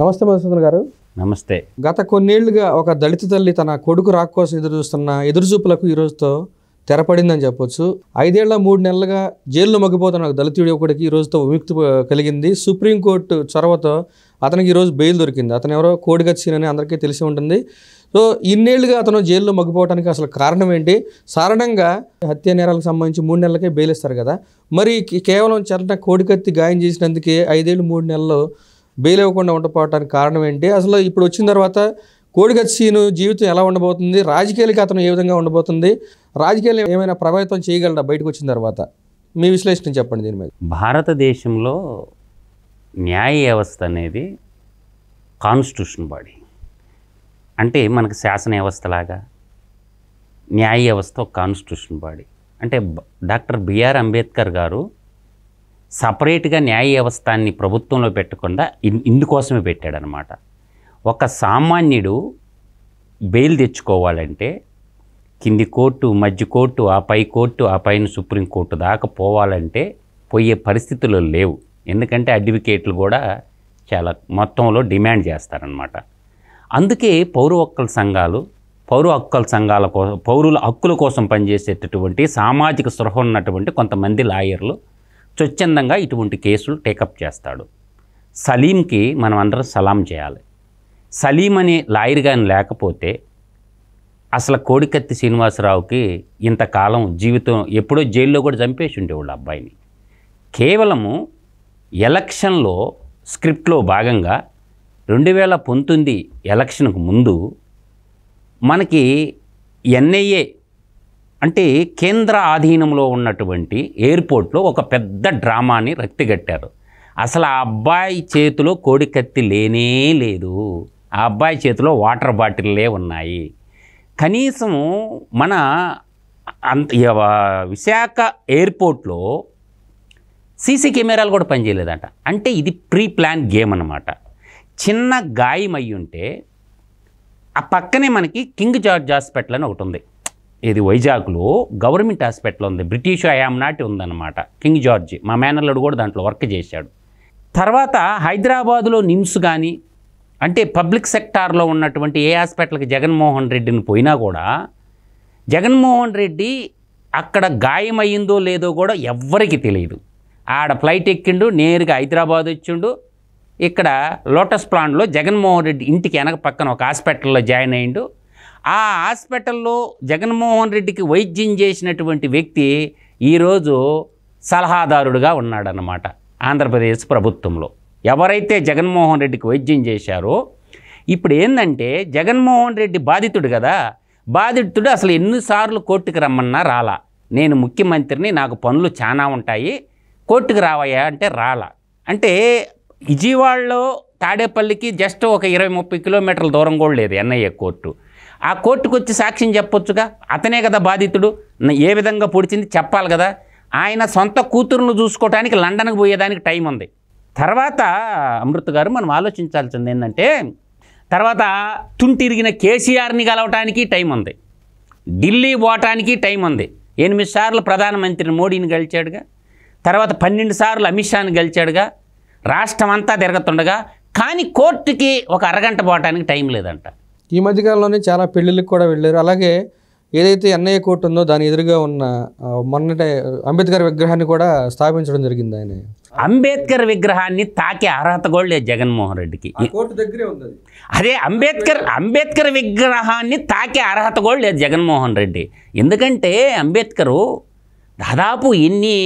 నమస్తే మధుసూదన్ గారు నమస్తే గత కొన్నేళ్లుగా ఒక దళిత తల్లి తన కొడుకు రాక్ కోసం ఎదురు చూస్తున్న ఎదురుచూపులకు ఈరోజుతో తెరపడిందని చెప్పొచ్చు ఐదేళ్ల మూడు నెలలుగా జైల్లో మగ్గిపోతున్న ఒక దళితుడి ఒకటికి ఈ రోజుతో విముక్తి కలిగింది సుప్రీంకోర్టు చొరవతో అతనికి ఈరోజు బెయిల్ దొరికింది అతను ఎవరో కోడిగచ్చిన అని అందరికీ తెలిసి ఉంటుంది సో ఇన్నేళ్లుగా అతను జైల్లో మగ్గిపోవడానికి అసలు కారణం ఏంటి సారణంగా హత్య నేరాలకు సంబంధించి మూడు నెలలకే బెయిల్ ఇస్తారు కదా మరి కేవలం చరణ కోడికత్తి గాయం చేసినందుకే ఐదేళ్ళు మూడు నెలలు బెయిల్ ఇవ్వకుండా ఉండపోవటానికి కారణం ఏంటి అసలు ఇప్పుడు వచ్చిన తర్వాత కోడిగచ్చీను జీవితం ఎలా ఉండబోతుంది రాజకీయాలకి అతను ఏ విధంగా ఉండబోతుంది రాజకీయాలు ఏమైనా ప్రభావితం చేయగలరా బయటకు వచ్చిన తర్వాత మీ విశ్లేషణ చెప్పండి దీని మీద భారతదేశంలో న్యాయ వ్యవస్థ అనేది కాన్స్టిట్యూషన్ బాడీ అంటే మనకు శాసన వ్యవస్థలాగా న్యాయ వ్యవస్థ కాన్స్టిట్యూషన్ బాడీ అంటే డాక్టర్ బిఆర్ అంబేద్కర్ గారు సపరేట్గా న్యాయ వ్యవస్థాన్ని ప్రభుత్వంలో పెట్టకుండా ఇందుకోసమే పెట్టాడనమాట ఒక సామాన్యుడు బెయిల్ తెచ్చుకోవాలంటే కింది కోర్టు మధ్య కోర్టు ఆ పై కోర్టు ఆ పైన సుప్రీంకోర్టు దాకా పోవాలంటే పోయే పరిస్థితులు లేవు ఎందుకంటే అడ్వకేట్లు కూడా చాలా మొత్తంలో డిమాండ్ చేస్తారనమాట అందుకే పౌర హక్కుల సంఘాలు పౌర హక్కుల సంఘాల కోసం పౌరుల హక్కుల కోసం పనిచేసేటటువంటి సామాజిక స్పృహ ఉన్నటువంటి కొంతమంది లాయర్లు స్వచ్ఛందంగా ఇటువంటి కేసులు టేకప్ చేస్తాడు సలీంకి మనం అందరం సలాం చేయాలి సలీం అనే లాయర్ కానీ లేకపోతే అసలు కోడికత్తి శ్రీనివాసరావుకి ఇంతకాలం జీవితం ఎప్పుడో జైల్లో కూడా చంపేసి ఉండేవాళ్ళు అబ్బాయిని కేవలము ఎలక్షన్లో స్క్రిప్ట్లో భాగంగా రెండు వేల పంతొమ్మిది ఎలక్షన్కు ముందు మనకి ఎన్ఐఏ అంటే కేంద్ర ఆధీనంలో ఉన్నటువంటి ఎయిర్పోర్ట్లో ఒక పెద్ద డ్రామాని రక్తిగట్టారు అసలు ఆ అబ్బాయి చేతిలో కోడి కత్తి లేనే లేదు ఆ అబ్బాయి చేతిలో వాటర్ బాటిల్లే ఉన్నాయి కనీసం మన అంత విశాఖ ఎయిర్పోర్ట్లో సీసీ కెమెరాలు కూడా పనిచేయలేదంట అంటే ఇది ప్రీ ప్లాన్ గేమ్ అనమాట చిన్న గాయం అయ్యుంటే ఆ పక్కనే మనకి కింగ్ జార్జ్ హాస్పిటల్ అని ఒకటి ఉంది ఇది వైజాగ్లో గవర్నమెంట్ హాస్పిటల్ ఉంది బ్రిటిష్ హయాం నాటి ఉందన్నమాట కింగ్ జార్జ్ మా మేనల్లుడు కూడా దాంట్లో వర్క్ చేశాడు తర్వాత హైదరాబాదులో నిమ్స్ కానీ అంటే పబ్లిక్ సెక్టార్లో ఉన్నటువంటి ఏ హాస్పిటల్కి జగన్మోహన్ రెడ్డిని పోయినా కూడా జగన్మోహన్ రెడ్డి అక్కడ గాయమయ్యిందో లేదో కూడా ఎవ్వరికి తెలియదు ఆడ ఫ్లైట్ ఎక్కిండు నేరుగా హైదరాబాద్ వచ్చిండు ఇక్కడ లోటస్ ప్లాంట్లో జగన్మోహన్ రెడ్డి ఇంటికి వెనక పక్కన ఒక హాస్పిటల్లో జాయిన్ అయ్యిండు ఆ హాస్పిటల్లో జగన్మోహన్ రెడ్డికి వైద్యం చేసినటువంటి వ్యక్తి ఈరోజు సలహాదారుడుగా ఉన్నాడనమాట ఆంధ్రప్రదేశ్ ప్రభుత్వంలో ఎవరైతే జగన్మోహన్ రెడ్డికి వైద్యం చేశారో ఇప్పుడు ఏంటంటే జగన్మోహన్ రెడ్డి బాధితుడు కదా బాధితుడు అసలు ఎన్నిసార్లు కోర్టుకు రమ్మన్నా రాలా నేను ముఖ్యమంత్రిని నాకు పనులు చాలా ఉంటాయి కోర్టుకు రావయ్యా అంటే రాలా అంటే విజయవాడలో తాడేపల్లికి జస్ట్ ఒక ఇరవై ముప్పై కిలోమీటర్ల దూరం కూడా లేదు ఎన్ఐఏ కోర్టు ఆ కోర్టుకు వచ్చి సాక్ష్యం చెప్పొచ్చుగా అతనే కదా బాధితుడు ఏ విధంగా పొడిచింది చెప్పాలి కదా ఆయన సొంత కూతురును చూసుకోవడానికి లండన్కి పోయేదానికి టైం ఉంది తర్వాత అమృత్ గారు మనం ఆలోచించాల్సింది ఏంటంటే తర్వాత తుంటిరిగిన కేసీఆర్ని కలవటానికి టైం ఉంది ఢిల్లీ పోవటానికి టైం ఉంది ఎనిమిది సార్లు ప్రధానమంత్రి మోడీని గెలిచాడుగా తర్వాత పన్నెండు సార్లు అమిత్ షాని గెలిచాడుగా రాష్ట్రం అంతా తిరగతుండగా కానీ కోర్టుకి ఒక అరగంట పోవటానికి టైం లేదంట ఈ మధ్యకాలంలోనే చాలా పెళ్ళిళ్ళకి కూడా వెళ్ళారు అలాగే ఏదైతే ఎన్ఐఏ కోర్టు ఉందో దాని ఎదురుగా ఉన్న మొన్నటే అంబేద్కర్ విగ్రహాన్ని కూడా స్థాపించడం జరిగింది ఆయన అంబేద్కర్ విగ్రహాన్ని తాకే అర్హత కూడా లేదు జగన్మోహన్ రెడ్డికి కోర్టు దగ్గరే ఉంది అదే అంబేద్కర్ అంబేద్కర్ విగ్రహాన్ని తాకే అర్హత కూడా లేదు జగన్మోహన్ రెడ్డి ఎందుకంటే అంబేద్కరు దాదాపు ఎన్ని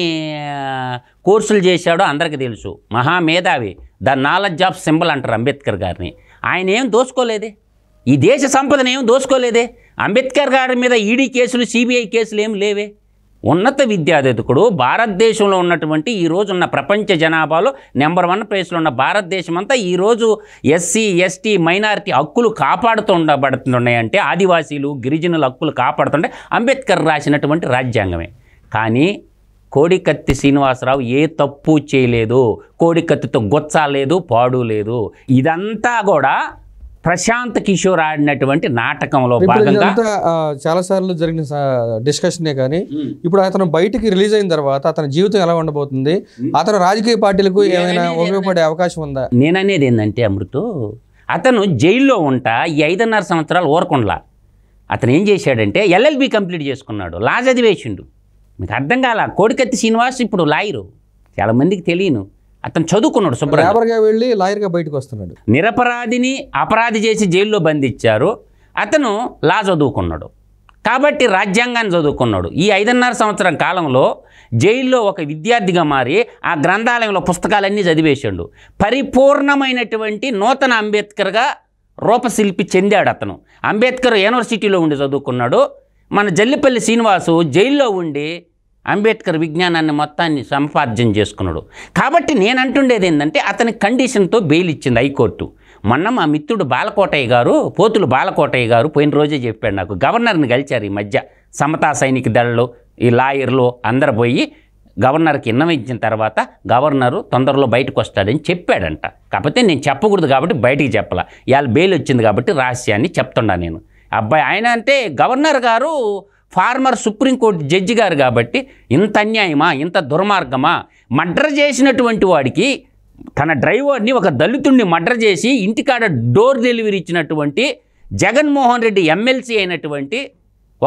కోర్సులు చేశాడో అందరికీ తెలుసు మహామేధావి ద నాలెడ్జ్ ఆఫ్ సింబల్ అంటారు అంబేద్కర్ గారిని ఆయన ఏం దోసుకోలేదే ఈ దేశ సంపదను ఏం దోసుకోలేదే అంబేద్కర్ గారి మీద ఈడీ కేసులు సిబిఐ కేసులు ఏం లేవే ఉన్నత విద్యాధికుడు భారతదేశంలో ఉన్నటువంటి ఈరోజు ఉన్న ప్రపంచ జనాభాలో నెంబర్ వన్ ప్లేస్లో ఉన్న భారతదేశం అంతా ఈరోజు ఎస్సీ ఎస్టీ మైనారిటీ హక్కులు కాపాడుతుండబడుతున్నాయంటే ఆదివాసీలు గిరిజనుల హక్కులు కాపాడుతుంటే అంబేద్కర్ రాసినటువంటి రాజ్యాంగమే కానీ కోడికత్తి శ్రీనివాసరావు ఏ తప్పు చేయలేదు కోడికత్తితో గొచ్చలేదు పాడు లేదు ఇదంతా కూడా ప్రశాంత్ కిషోర్ ఆడినటువంటి నాటకంలో చాలా సార్లు జరిగిన డిస్కషనే కానీ ఇప్పుడు అతను బయటికి రిలీజ్ అయిన తర్వాత అతని జీవితం ఎలా ఉండబోతుంది అతను రాజకీయ పార్టీలకు ఏమైనా ఉపయోగపడే అవకాశం ఉందా నేననేది ఏంటంటే అమృతు అతను జైల్లో ఉంటా ఈ ఐదున్నర సంవత్సరాలు ఓరకుండా అతను ఏం చేశాడంటే ఎల్ఎల్బి కంప్లీట్ చేసుకున్నాడు లా చదివేసిండు మీకు అర్థం కాల కోడికత్తి శ్రీనివాస్ ఇప్పుడు లాయరు చాలామందికి తెలియను అతను చదువుకున్నాడు సుబ్రహ్మణ్యగా వెళ్ళి లాయర్గా బయటకు వస్తున్నాడు నిరపరాధిని అపరాధి చేసి జైల్లో బంధించారు అతను లా చదువుకున్నాడు కాబట్టి రాజ్యాంగాన్ని చదువుకున్నాడు ఈ ఐదున్నర సంవత్సరం కాలంలో జైల్లో ఒక విద్యార్థిగా మారి ఆ గ్రంథాలయంలో పుస్తకాలన్నీ చదివేశాడు పరిపూర్ణమైనటువంటి నూతన అంబేద్కర్గా రూపశిల్పి చెందాడు అతను అంబేద్కర్ యూనివర్సిటీలో ఉండి చదువుకున్నాడు మన జల్లిపల్లి శ్రీనివాసు జైల్లో ఉండి అంబేద్కర్ విజ్ఞానాన్ని మొత్తాన్ని సంపార్జన చేసుకున్నాడు కాబట్టి నేను అంటుండేది ఏంటంటే అతని కండిషన్తో బెయిల్ ఇచ్చింది హైకోర్టు మొన్న మా మిత్రుడు బాలకోటయ్య గారు పోతులు బాలకోటయ్య గారు పోయిన రోజే చెప్పాడు నాకు గవర్నర్ని కలిచారు ఈ మధ్య సమతా సైనిక దళలు ఈ లాయర్లు అందరు పోయి గవర్నర్కి ఇన్నవించిన తర్వాత గవర్నరు తొందరలో బయటకు వస్తాడని చెప్పాడంట కాకపోతే నేను చెప్పకూడదు కాబట్టి బయటికి చెప్పాల ఇవాళ బెయిల్ వచ్చింది కాబట్టి రహస్యాన్ని చెప్తున్నా నేను అబ్బాయి ఆయన అంటే గవర్నర్ గారు ఫార్మర్ సుప్రీంకోర్టు జడ్జి గారు కాబట్టి ఇంత అన్యాయమా ఇంత దుర్మార్గమా మర్డర్ చేసినటువంటి వాడికి తన డ్రైవర్ని ఒక దళితుణ్ణి మర్డర్ చేసి ఇంటికాడ డోర్ డెలివరీ ఇచ్చినటువంటి జగన్మోహన్ రెడ్డి ఎమ్మెల్సీ అయినటువంటి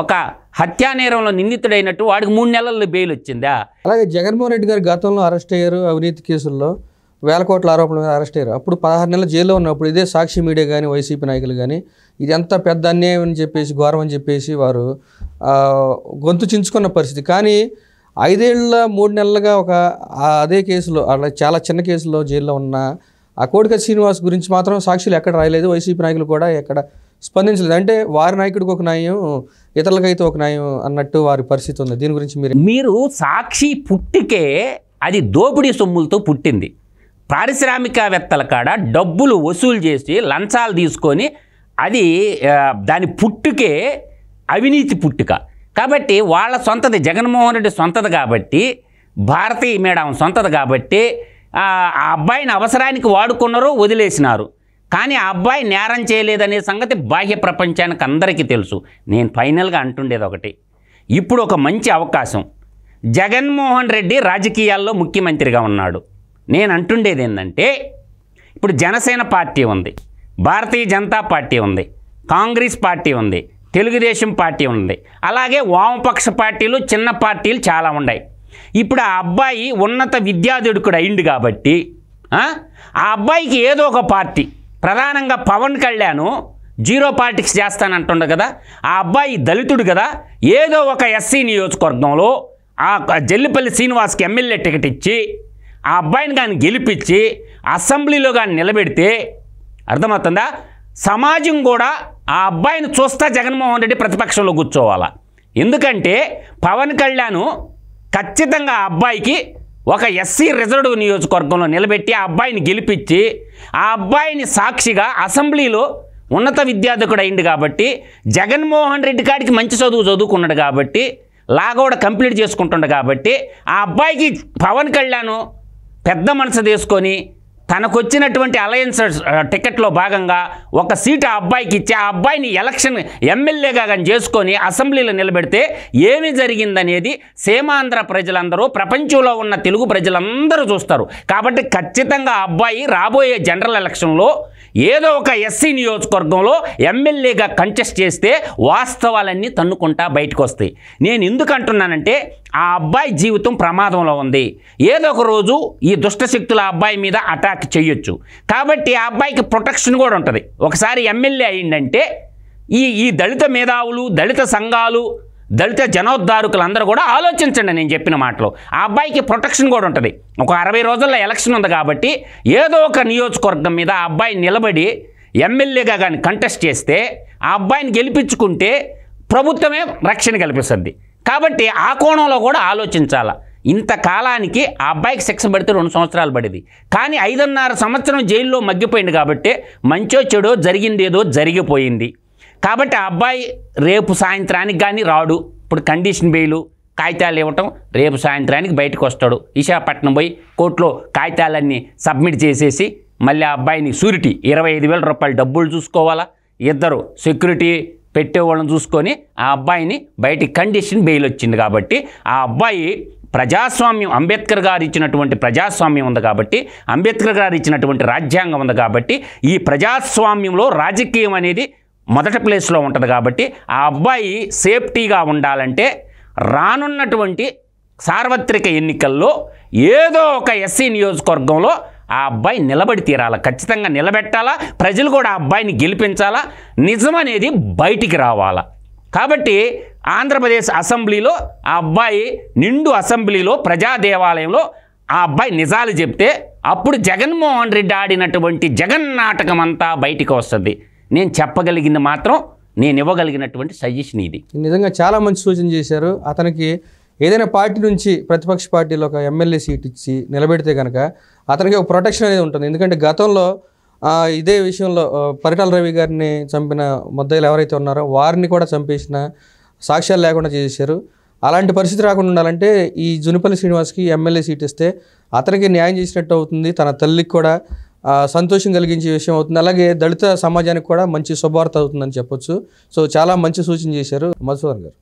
ఒక హత్యా నేరంలో నిందితుడైనట్టు వాడికి మూడు నెలల్లో బెయిల్ వచ్చిందా అలాగే జగన్మోహన్ రెడ్డి గారు గతంలో అరెస్ట్ అయ్యారు అవినీతి కేసుల్లో వేల కోట్ల ఆరోపణల మీద అరెస్ట్ అయ్యారు అప్పుడు పదహారు నెలల జైల్లో ఉన్నప్పుడు ఇదే సాక్షి మీడియా కానీ వైసీపీ నాయకులు కానీ ఇది ఎంత పెద్ద అన్యాయం అని చెప్పేసి గౌరవం అని చెప్పేసి వారు గొంతు చించుకున్న పరిస్థితి కానీ ఐదేళ్ల మూడు నెలలుగా ఒక అదే కేసులో అలా చాలా చిన్న కేసులో జైల్లో ఉన్న ఆ కోడిక శ్రీనివాస్ గురించి మాత్రం సాక్షులు ఎక్కడ రాయలేదు వైసీపీ నాయకులు కూడా ఎక్కడ స్పందించలేదు అంటే వారి నాయకుడికి ఒక న్యాయం ఇతరులకైతే ఒక న్యాయం అన్నట్టు వారి పరిస్థితి ఉంది దీని గురించి మీరు మీరు సాక్షి పుట్టికే అది దోపిడీ సొమ్ములతో పుట్టింది పారిశ్రామికవేత్తల కాడ డబ్బులు వసూలు చేసి లంచాలు తీసుకొని అది దాని పుట్టుకే అవినీతి పుట్టుక కాబట్టి వాళ్ళ సొంతది జగన్మోహన్ రెడ్డి సొంతది కాబట్టి భారతీయ మేడం సొంతది కాబట్టి ఆ అబ్బాయిని అవసరానికి వాడుకున్నారు వదిలేసినారు కానీ ఆ అబ్బాయి నేరం చేయలేదనే సంగతి బాహ్య ప్రపంచానికి అందరికీ తెలుసు నేను ఫైనల్గా అంటుండేది ఒకటి ఇప్పుడు ఒక మంచి అవకాశం జగన్మోహన్ రెడ్డి రాజకీయాల్లో ముఖ్యమంత్రిగా ఉన్నాడు నేను అంటుండేది ఏంటంటే ఇప్పుడు జనసేన పార్టీ ఉంది భారతీయ జనతా పార్టీ ఉంది కాంగ్రెస్ పార్టీ ఉంది తెలుగుదేశం పార్టీ ఉంది అలాగే వామపక్ష పార్టీలు చిన్న పార్టీలు చాలా ఉన్నాయి ఇప్పుడు ఆ అబ్బాయి ఉన్నత విద్యాధుడుకుడు అయిండు కాబట్టి ఆ అబ్బాయికి ఏదో ఒక పార్టీ ప్రధానంగా పవన్ కళ్యాణ్ జీరో పాలిటిక్స్ చేస్తానంటుండ కదా ఆ అబ్బాయి దళితుడు కదా ఏదో ఒక ఎస్సీ నియోజకవర్గంలో ఆ జల్లిపల్లి శ్రీనివాస్కి ఎమ్మెల్యే టికెట్ ఇచ్చి ఆ అబ్బాయిని కానీ గెలిపించి అసెంబ్లీలో కానీ నిలబెడితే అర్థమవుతుందా సమాజం కూడా ఆ అబ్బాయిని చూస్తా జగన్మోహన్ రెడ్డి ప్రతిపక్షంలో కూర్చోవాలా ఎందుకంటే పవన్ కళ్యాణ్ ఖచ్చితంగా ఆ అబ్బాయికి ఒక ఎస్సీ రిజర్వ్ నియోజకవర్గంలో నిలబెట్టి ఆ అబ్బాయిని గెలిపించి ఆ అబ్బాయిని సాక్షిగా అసెంబ్లీలో ఉన్నత విద్యార్థికుడు అయింది కాబట్టి జగన్మోహన్ రెడ్డి కాడికి మంచి చదువు చదువుకున్నాడు కాబట్టి కూడా కంప్లీట్ చేసుకుంటుండు కాబట్టి ఆ అబ్బాయికి పవన్ కళ్యాణ్ పెద్ద మనసు తీసుకొని తనకొచ్చినటువంటి అలయన్స్ టికెట్లో భాగంగా ఒక సీటు ఆ అబ్బాయికి ఇచ్చి ఆ అబ్బాయిని ఎలక్షన్ ఎమ్మెల్యేగా కానీ చేసుకొని అసెంబ్లీలో నిలబెడితే ఏమి జరిగిందనేది సీమాంధ్ర ప్రజలందరూ ప్రపంచంలో ఉన్న తెలుగు ప్రజలందరూ చూస్తారు కాబట్టి ఖచ్చితంగా అబ్బాయి రాబోయే జనరల్ ఎలక్షన్లో ఏదో ఒక ఎస్సీ నియోజకవర్గంలో ఎమ్మెల్యేగా కంటెస్ట్ చేస్తే వాస్తవాలన్నీ తన్నుకుంటా బయటకు వస్తాయి నేను ఎందుకు అంటున్నానంటే ఆ అబ్బాయి జీవితం ప్రమాదంలో ఉంది ఏదో ఒక రోజు ఈ దుష్టశక్తుల అబ్బాయి మీద అటాక్ చేయొచ్చు కాబట్టి ఆ అబ్బాయికి ప్రొటెక్షన్ కూడా ఉంటుంది ఒకసారి ఎమ్మెల్యే అయిందంటే ఈ ఈ దళిత మేధావులు దళిత సంఘాలు దళిత జనోద్ధారకులందరూ కూడా ఆలోచించండి నేను చెప్పిన మాటలో ఆ అబ్బాయికి ప్రొటెక్షన్ కూడా ఉంటుంది ఒక అరవై రోజుల్లో ఎలక్షన్ ఉంది కాబట్టి ఏదో ఒక నియోజకవర్గం మీద ఆ అబ్బాయి నిలబడి ఎమ్మెల్యేగా కానీ కంటెస్ట్ చేస్తే ఆ అబ్బాయిని గెలిపించుకుంటే ప్రభుత్వమే రక్షణ కల్పిస్తుంది కాబట్టి ఆ కోణంలో కూడా ఇంత కాలానికి ఆ అబ్బాయికి శిక్ష పడితే రెండు సంవత్సరాలు పడింది కానీ ఐదున్నర సంవత్సరం జైల్లో మగ్గిపోయింది కాబట్టి మంచో చెడో జరిగిందేదో జరిగిపోయింది కాబట్టి ఆ అబ్బాయి రేపు సాయంత్రానికి కానీ రాడు ఇప్పుడు కండిషన్ బెయిలు కాగితాలు ఇవ్వటం రేపు సాయంత్రానికి బయటకు వస్తాడు విశాఖపట్నం పోయి కోర్టులో కాగితాలన్నీ సబ్మిట్ చేసేసి మళ్ళీ ఆ అబ్బాయిని సూరిటీ ఇరవై ఐదు వేల రూపాయలు డబ్బులు చూసుకోవాలా ఇద్దరు సెక్యూరిటీ పెట్టేవాళ్ళని చూసుకొని ఆ అబ్బాయిని బయటి కండిషన్ బెయిల్ వచ్చింది కాబట్టి ఆ అబ్బాయి ప్రజాస్వామ్యం అంబేద్కర్ గారు ఇచ్చినటువంటి ప్రజాస్వామ్యం ఉంది కాబట్టి అంబేద్కర్ గారు ఇచ్చినటువంటి రాజ్యాంగం ఉంది కాబట్టి ఈ ప్రజాస్వామ్యంలో రాజకీయం అనేది మొదటి ప్లేస్లో ఉంటుంది కాబట్టి ఆ అబ్బాయి సేఫ్టీగా ఉండాలంటే రానున్నటువంటి సార్వత్రిక ఎన్నికల్లో ఏదో ఒక ఎస్సీ నియోజకవర్గంలో ఆ అబ్బాయి నిలబడి తీరాల ఖచ్చితంగా నిలబెట్టాలా ప్రజలు కూడా ఆ అబ్బాయిని గెలిపించాలా నిజమనేది బయటికి రావాలా కాబట్టి ఆంధ్రప్రదేశ్ అసెంబ్లీలో ఆ అబ్బాయి నిండు అసెంబ్లీలో ప్రజా దేవాలయంలో ఆ అబ్బాయి నిజాలు చెప్తే అప్పుడు జగన్మోహన్ రెడ్డి ఆడినటువంటి జగన్ నాటకం అంతా బయటికి వస్తుంది నేను చెప్పగలిగింది మాత్రం నేను ఇవ్వగలిగినటువంటి సజెషన్ ఇది నిజంగా చాలా మంచి సూచన చేశారు అతనికి ఏదైనా పార్టీ నుంచి ప్రతిపక్ష పార్టీలో ఒక ఎమ్మెల్యే సీట్ ఇచ్చి నిలబెడితే కనుక అతనికి ఒక ప్రొటెక్షన్ అనేది ఉంటుంది ఎందుకంటే గతంలో ఇదే విషయంలో పరిటాల రవి గారిని చంపిన ముద్దలు ఎవరైతే ఉన్నారో వారిని కూడా చంపేసిన సాక్ష్యాలు లేకుండా చేశారు అలాంటి పరిస్థితి రాకుండా ఉండాలంటే ఈ జునిపల్లి శ్రీనివాస్కి ఎమ్మెల్యే సీట్ ఇస్తే అతనికి న్యాయం చేసినట్టు అవుతుంది తన తల్లికి కూడా సంతోషం కలిగించే విషయం అవుతుంది అలాగే దళిత సమాజానికి కూడా మంచి శుభార్త అవుతుందని చెప్పొచ్చు సో చాలా మంచి సూచన చేశారు మధుసూదన్ గారు